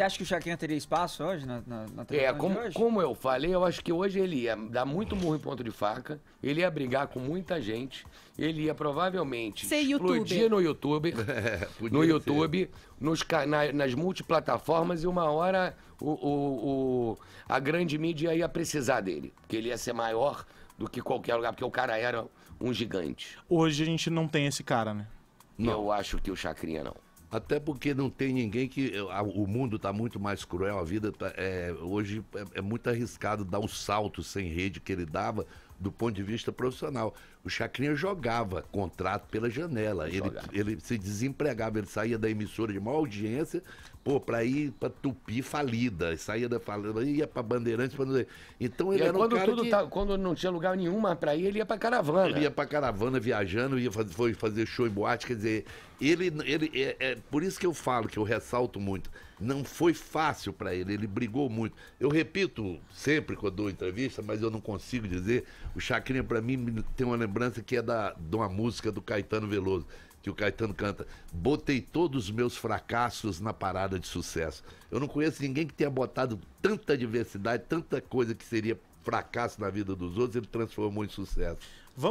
Você acha que o Chacrinha teria espaço hoje na, na, na É, como, hoje? como eu falei, eu acho que hoje ele ia dar muito murro em ponto de faca, ele ia brigar com muita gente, ele ia provavelmente Ser explodir youtuber. no YouTube, no YouTube, nos, na, nas multiplataformas e uma hora o, o, o, a grande mídia ia precisar dele, porque ele ia ser maior do que qualquer lugar, porque o cara era um gigante. Hoje a gente não tem esse cara, né? Não. Eu acho que o Chacrinha não. Até porque não tem ninguém que. o mundo está muito mais cruel, a vida tá, é, hoje é, é, muito arriscado dar um salto sem rede que ele dava, do ponto de vista profissional. O Chacrinha jogava contrato pela janela, ele, ele se desempregava, ele saía da emissora de maior audiência, pô, pra ir pra Tupi falida, saía da falida, ia pra Bandeirantes, pra... então ele e era um quando cara tudo que... tá, Quando não tinha lugar nenhum para pra ir, ele ia pra caravana. Ele ia pra caravana viajando, ia fazer, foi fazer show em boate, quer dizer, ele, ele é, é, por isso que eu falo, que eu ressalto muito, não foi fácil para ele, ele brigou muito. Eu repito sempre quando dou entrevista, mas eu não consigo dizer o Chacrinha, para mim, tem uma lembrança que é da, de uma música do Caetano Veloso, que o Caetano canta. Botei todos os meus fracassos na parada de sucesso. Eu não conheço ninguém que tenha botado tanta diversidade, tanta coisa que seria fracasso na vida dos outros, ele transformou em sucesso. Vamos